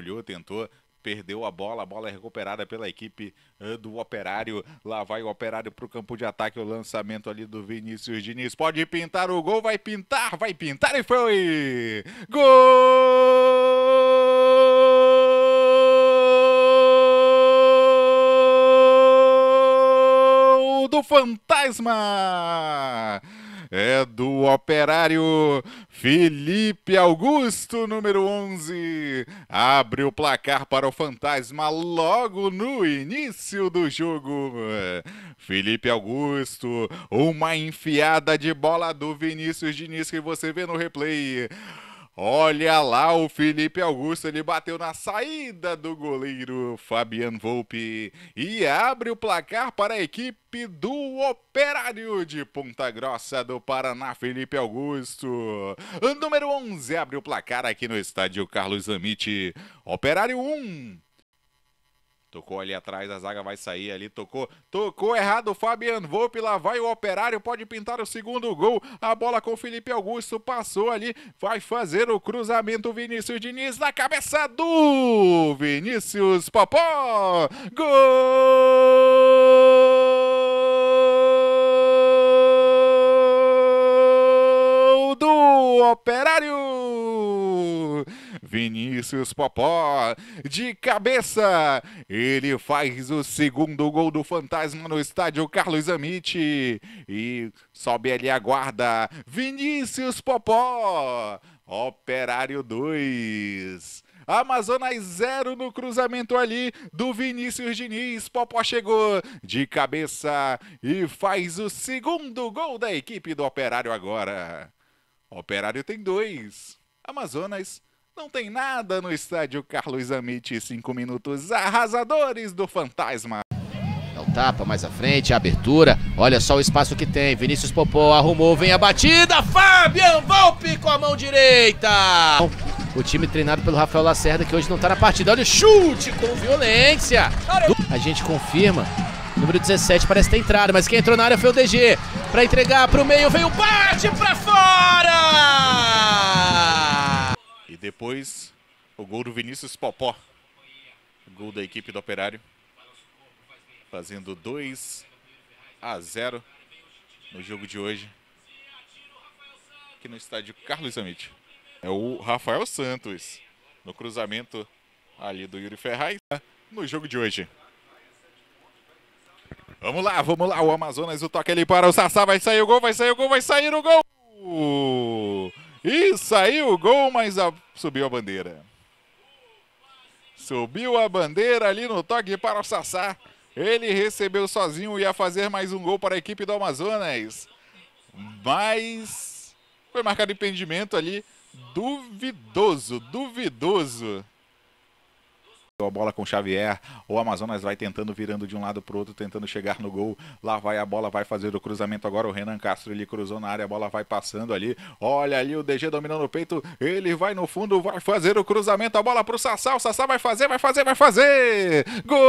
mergulhou, tentou, perdeu a bola, a bola é recuperada pela equipe eh, do Operário. Lá vai o Operário para o campo de ataque, o lançamento ali do Vinícius Diniz. Pode pintar o gol, vai pintar, vai pintar e foi! Gol! do Fantasma! é do operário Felipe Augusto, número 11. Abre o placar para o Fantasma logo no início do jogo. Felipe Augusto, uma enfiada de bola do Vinícius Diniz que você vê no replay. Olha lá o Felipe Augusto, ele bateu na saída do goleiro Fabiano Volpe e abre o placar para a equipe do Operário de Ponta Grossa do Paraná, Felipe Augusto. Número 11 abre o placar aqui no estádio Carlos Amit. Operário 1, Tocou ali atrás, a zaga vai sair ali, tocou, tocou errado o Fabiano Volpe, lá vai o Operário, pode pintar o segundo gol, a bola com o Felipe Augusto, passou ali, vai fazer o cruzamento, Vinícius Diniz na cabeça do Vinícius Popó, gol do Operário! Vinícius Popó, de cabeça, ele faz o segundo gol do Fantasma no estádio Carlos Amit e sobe ali a guarda, Vinícius Popó, Operário 2. Amazonas 0 no cruzamento ali do Vinícius Diniz. Popó chegou de cabeça e faz o segundo gol da equipe do Operário agora. Operário tem dois. Amazonas não tem nada no estádio Carlos Amit. Cinco minutos arrasadores do Fantasma. É o tapa mais à frente, a abertura. Olha só o espaço que tem. Vinícius Popó arrumou, vem a batida. Fabian Valpe com a mão direita. O time treinado pelo Rafael Lacerda, que hoje não está na partida. Olha o chute com violência. A gente confirma. Número 17 parece ter entrado, mas quem entrou na área foi o DG. Para entregar para o meio, veio o bate para fora! depois o gol do Vinícius Popó. Gol da equipe do Operário. Fazendo 2 a 0 no jogo de hoje. Aqui no estádio Carlos Amit. É o Rafael Santos no cruzamento ali do Yuri Ferraz né, no jogo de hoje. Vamos lá, vamos lá. O Amazonas, o toque ali para o Sassá. Vai sair o gol, vai sair o gol, vai sair o gol. E saiu o gol, mas a... subiu a bandeira. Subiu a bandeira ali no toque para o Sassá. Ele recebeu sozinho e ia fazer mais um gol para a equipe do Amazonas. Mas foi marcado impedimento ali. Duvidoso, duvidoso a bola com Xavier, o Amazonas vai tentando virando de um lado para o outro, tentando chegar no gol. Lá vai a bola, vai fazer o cruzamento agora o Renan Castro, ele cruzou na área, a bola vai passando ali. Olha ali o DG dominando o peito, ele vai no fundo, vai fazer o cruzamento, a bola para o Sassá, o Sassá vai fazer, vai fazer, vai fazer. Gol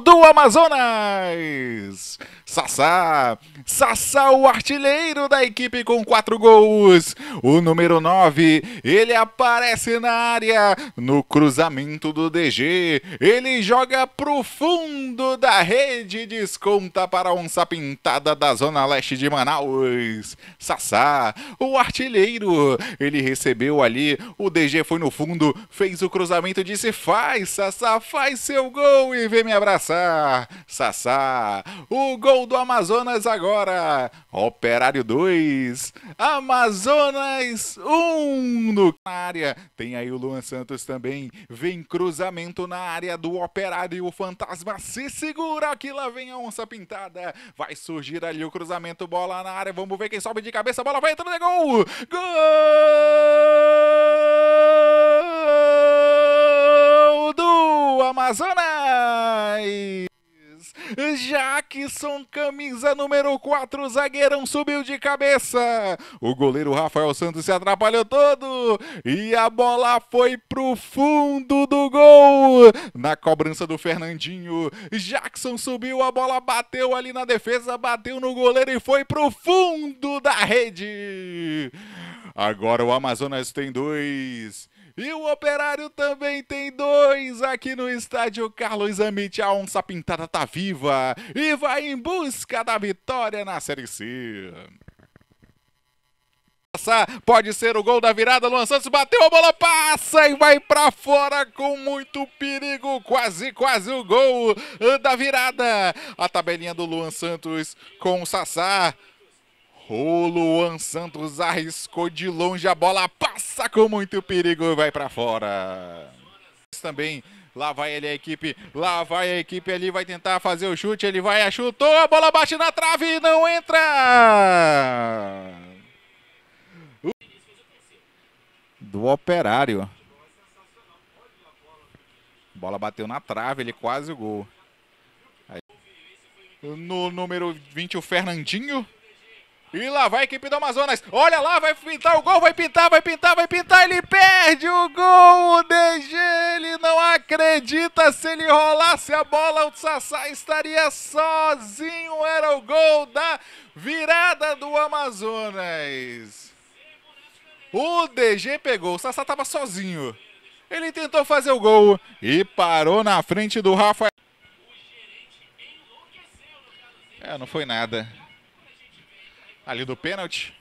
do Amazonas! Sassá. Sassá, o artilheiro da equipe com quatro gols. O número 9, ele aparece na área no cruzamento do DG. Ele joga pro fundo da rede, desconta para a onça pintada da zona leste de Manaus. Sassá, o artilheiro, ele recebeu ali, o DG foi no fundo, fez o cruzamento, disse: "Faz, Sassá, faz seu gol e vem me abraçar". Sassá, o gol do Amazonas agora. Operário 2, Amazonas 1 no na área. Tem aí o Luan Santos também. Vem cruzamento na área do Operário. O Fantasma se segura que lá vem a onça pintada. Vai surgir ali o cruzamento, bola na área. Vamos ver quem sobe de cabeça. A bola vai entrando, é gol! Gol do Amazonas! Jackson, camisa número 4, zagueirão subiu de cabeça. O goleiro Rafael Santos se atrapalhou todo e a bola foi pro fundo do gol. Na cobrança do Fernandinho, Jackson subiu, a bola bateu ali na defesa, bateu no goleiro e foi pro fundo da rede. Agora o Amazonas tem dois. E o Operário também tem dois aqui no estádio Carlos Amit. A onça pintada tá viva e vai em busca da vitória na Série C. Pode ser o gol da virada. Luan Santos bateu a bola, passa e vai para fora com muito perigo. Quase, quase o gol eh, da virada. A tabelinha do Luan Santos com o Sassá. O Luan Santos arriscou de longe a bola, passa com muito perigo e vai para fora. Também lá vai ele a equipe, lá vai a equipe ali, vai tentar fazer o chute, ele vai, chutou, a bola bate na trave e não entra! Do Operário. bola bateu na trave, ele quase o gol. No número 20, o Fernandinho. E lá vai a equipe do Amazonas. Olha lá, vai pintar o gol, vai pintar, vai pintar, vai pintar. Ele perde o gol. O DG, ele não acredita. Se ele rolasse a bola, o Sassá estaria sozinho. Era o gol da virada do Amazonas. O DG pegou. O Sassá estava sozinho. Ele tentou fazer o gol e parou na frente do Rafael. É, não foi nada ali do pênalti.